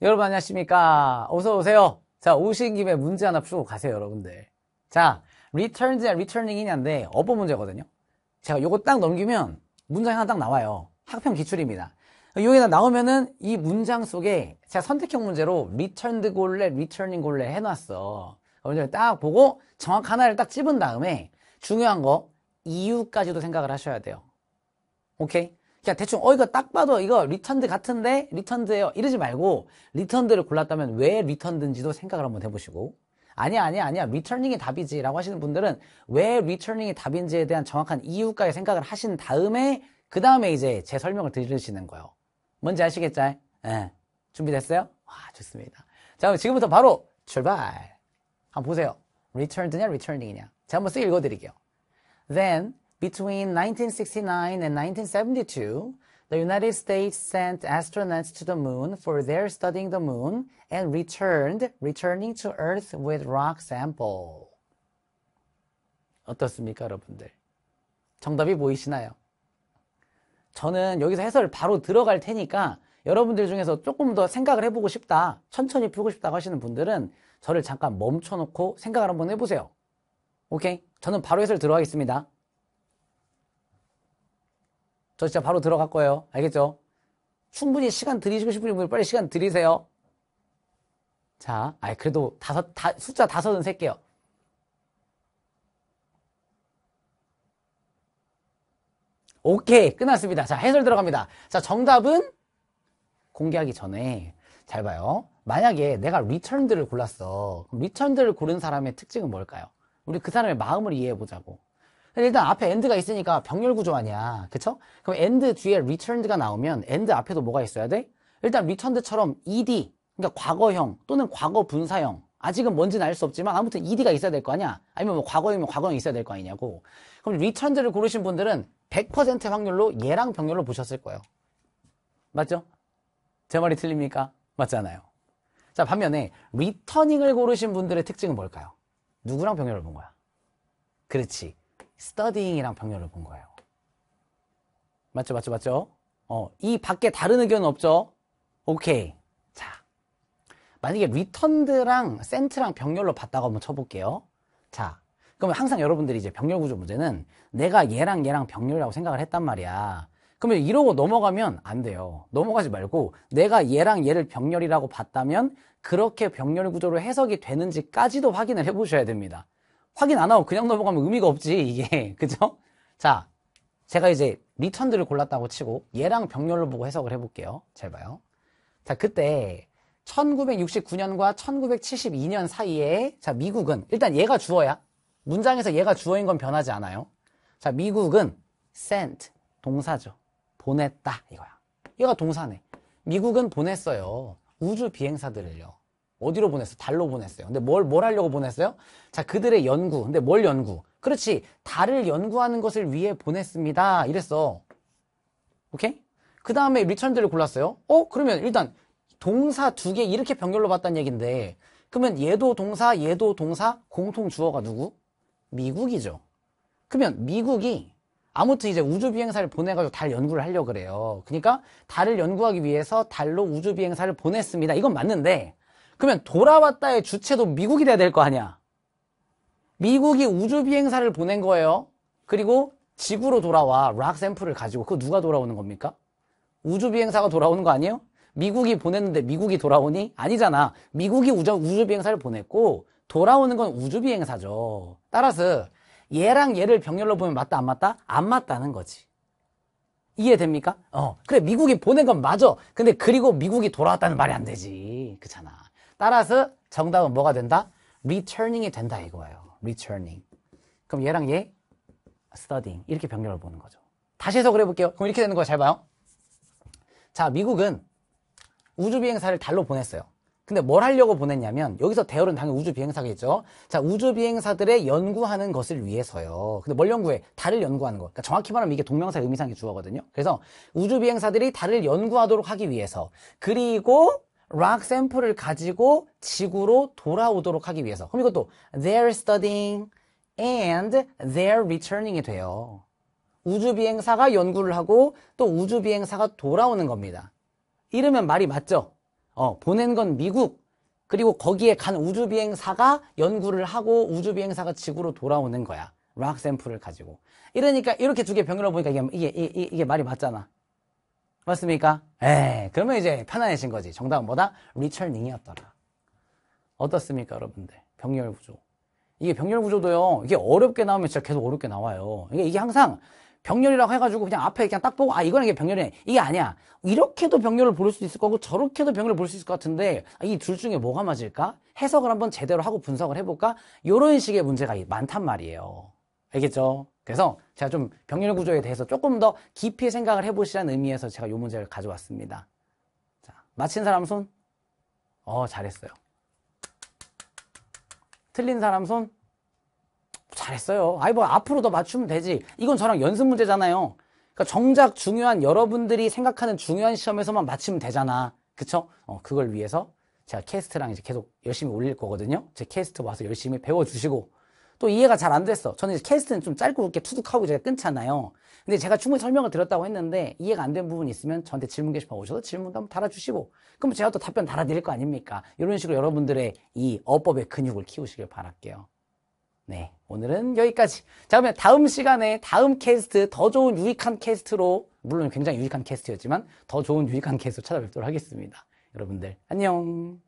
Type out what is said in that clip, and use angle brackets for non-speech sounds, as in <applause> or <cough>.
여러분 안녕하십니까 어서 오세요 자 오신 김에 문제 하나 풀고 가세요 여러분들 자 return이냐 returning이냐인데 어법 문제거든요 제가 요거 딱 넘기면 문장 하나 딱 나와요 학평 기출입니다 여기다 나오면은 이 문장 속에 제가 선택형 문제로 returned 골래 returning 골래 해놨어 여러분들 딱 보고 정확 하나를 딱 집은 다음에 중요한 거 이유까지도 생각을 하셔야 돼요 오케이 그냥 대충 어 이거 딱 봐도 이거 리턴드 같은데 리턴드예요 이러지 말고 리턴드를 골랐다면 왜 리턴드인지도 생각을 한번 해보시고 아니야 아니야 아니야 리터닝이 답이지 라고 하시는 분들은 왜 리터닝이 답인지에 대한 정확한 이유까지 생각을 하신 다음에 그 다음에 이제 제 설명을 들으시는 거예요 뭔지 아시겠죠? 예. 준비됐어요? 와 좋습니다 자 그럼 지금부터 바로 출발 한번 보세요 returned냐 returning이냐 제가 한번 쓰 읽어드릴게요 then Between 1969 and 1972, the United States sent astronauts to the moon for their studying the moon and returned, returning to Earth with rock sample. 어떻습니까, 여러분들? 정답이 보이시나요? 저는 여기서 해설 바로 들어갈 테니까 여러분들 중에서 조금 더 생각을 해보고 싶다, 천천히 풀고 싶다고 하시는 분들은 저를 잠깐 멈춰놓고 생각을 한번 해보세요. 오케이? 저는 바로 해설 들어가겠습니다. 저 진짜 바로 들어갈 거예요. 알겠죠? 충분히 시간 드리시고 싶은 분 빨리 시간 드리세요 자, 아이 그래도 다섯 다, 숫자 다섯은 셀게요. 오케이 끝났습니다. 자 해설 들어갑니다. 자 정답은 공개하기 전에 잘 봐요. 만약에 내가 리턴들을 골랐어. 그럼 리턴들을 고른 사람의 특징은 뭘까요? 우리 그 사람의 마음을 이해해 보자고. 그러니까 일단 앞에 엔드가 있으니까 병렬 구조 아니야. 그쵸? 그럼 엔드 뒤에 returned가 나오면 엔드 앞에도 뭐가 있어야 돼? 일단 returned처럼 ed, 그러니까 과거형 또는 과거 분사형 아직은 뭔지는 알 수 없지만 아무튼 ed가 있어야 될 거 아니야? 아니면 뭐 과거형이면 과거형이 있어야 될 거 아니냐고. 그럼 returned를 고르신 분들은 100% 확률로 얘랑 병렬로 보셨을 거예요. 맞죠? 제 말이 틀립니까? 맞잖아요. 자 반면에 r e t 리터닝을 고르신 분들의 특징은 뭘까요? 누구랑 병렬을 본 거야? 그렇지. s t u d y i n g 이랑 병렬을 본 거예요. 맞죠, 맞죠, 맞죠? 어, 이 밖에 다른 의견은 없죠? 오케이. 자, 만약에 returned랑 sent랑 병렬로 봤다고 한번 쳐볼게요. 자, 그러면 항상 여러분들이 이제 병렬 구조 문제는 내가 얘랑 얘랑 병렬이라고 생각을 했단 말이야. 그러면 이러고 넘어가면 안 돼요. 넘어가지 말고 내가 얘랑 얘를 병렬이라고 봤다면 그렇게 병렬 구조로 해석이 되는지까지도 확인을 해보셔야 됩니다. 확인 안 하고 그냥 넘어가면 의미가 없지 이게 <laughs> 그죠? 자 제가 이제 리턴들을 골랐다고 치고 얘랑 병렬로 보고 해석을 해볼게요 잘 봐요 자 그때 1969년과 1972년 사이에 자 미국은 일단 얘가 주어야 문장에서 얘가 주어인 건 변하지 않아요 자 미국은 sent 동사죠 보냈다 이거야 얘가 동사네 미국은 보냈어요 우주 비행사들을요 어디로 보냈어? 달로 보냈어요. 근데 뭘, 뭘 하려고 보냈어요? 자, 그들의 연구. 근데 뭘 연구? 그렇지. 달을 연구하는 것을 위해 보냈습니다. 이랬어. 오케이? 그 다음에 리턴들을 골랐어요. 어? 그러면 일단 동사 두 개 이렇게 병렬로 봤다는 얘긴데 그러면 얘도 동사, 얘도 동사, 공통 주어가 누구? 미국이죠. 그러면 미국이 아무튼 이제 우주 비행사를 보내가지고 달 연구를 하려 고 그래요. 그러니까 달을 연구하기 위해서 달로 우주 비행사를 보냈습니다. 이건 맞는데 그러면 돌아왔다의 주체도 미국이 돼야 될 거 아니야. 미국이 우주 비행사를 보낸 거예요. 그리고 지구로 돌아와 락 샘플을 가지고 그거 누가 돌아오는 겁니까? 우주 비행사가 돌아오는 거 아니에요? 미국이 보냈는데 미국이 돌아오니? 아니잖아. 미국이 우주, 우주 비행사를 보냈고 돌아오는 건 우주 비행사죠. 따라서 얘랑 얘를 병렬로 보면 맞다 안 맞다? 안 맞다는 거지. 이해됩니까? 어. 그래 미국이 보낸 건 맞아. 근데 그리고 미국이 돌아왔다는 말이 안 되지. 그렇잖아. 따라서 정답은 뭐가 된다? returning이 된다 이거예요. returning. 그럼 얘랑 얘 studying 이렇게 변경을 보는 거죠. 다시 해서 그래 볼게요. 그럼 이렇게 되는 거예요. 잘 봐요. 자, 미국은 우주비행사를 달로 보냈어요. 근데 뭘 하려고 보냈냐면 여기서 대열은 당연히 우주비행사겠죠. 자 우주비행사들의 연구하는 것을 위해서요. 근데 뭘 연구해? 달을 연구하는 거. 그러니까 정확히 말하면 이게 동명사 의미상의 주어거든요. 그래서 우주비행사들이 달을 연구하도록 하기 위해서 그리고 락 샘플을 가지고 지구로 돌아오도록 하기 위해서. 그럼 이것도 they're studying and they're returning이 돼요. 우주비행사가 연구를 하고 또 우주비행사가 돌아오는 겁니다. 이러면 말이 맞죠? 어, 보낸 건 미국, 그리고 거기에 간 우주비행사가 연구를 하고 우주비행사가 지구로 돌아오는 거야. 락 샘플을 가지고. 이러니까 이렇게 두 개 병렬로 보니까 이게, 이게, 이게, 이게 말이 맞잖아. 맞습니까? 에 그러면 이제 편안해진 거지. 정답은 뭐다? 리철닝이었더라. 어떻습니까, 여러분들? 병렬 구조. 이게 병렬 구조도요, 이게 어렵게 나오면 진짜 계속 어렵게 나와요. 이게, 이게 항상 병렬이라고 해가지고 그냥 앞에 그냥 딱 보고, 아, 이거는 이게 병렬이네. 이게 아니야. 이렇게도 병렬을 볼 수 있을 거고, 저렇게도 병렬을 볼 수 있을 것 같은데, 이 둘 중에 뭐가 맞을까? 해석을 한번 제대로 하고 분석을 해볼까? 이런 식의 문제가 많단 말이에요. 알겠죠? 그래서 제가 좀 병렬 구조에 대해서 조금 더 깊이 생각을 해보시라는 의미에서 제가 이 문제를 가져왔습니다. 자, 맞힌 사람 손? 어, 잘했어요. 틀린 사람 손? 잘했어요. 아이, 뭐, 앞으로 도 맞추면 되지. 이건 저랑 연습 문제잖아요. 그러니까 정작 중요한 여러분들이 생각하는 중요한 시험에서만 맞히면 되잖아. 그쵸? 어, 그걸 위해서 제가 캐스트랑 이제 계속 열심히 올릴 거거든요. 제 캐스트 와서 열심히 배워주시고 또 이해가 잘 안 됐어. 저는 이제 캐스트는 좀 짧고 이렇게 투둑하고 제가 끊잖아요. 근데 제가 충분히 설명을 드렸다고 했는데 이해가 안 된 부분이 있으면 저한테 질문 게시판 오셔서 질문도 한번 달아주시고 그럼 제가 또 답변 달아드릴 거 아닙니까? 이런 식으로 여러분들의 이 어법의 근육을 키우시길 바랄게요. 네, 오늘은 여기까지. 자, 그러면 다음 시간에 다음 캐스트, 더 좋은 유익한 캐스트로, 물론 굉장히 유익한 캐스트였지만 더 좋은 유익한 캐스트로 찾아뵙도록 하겠습니다. 여러분들, 안녕.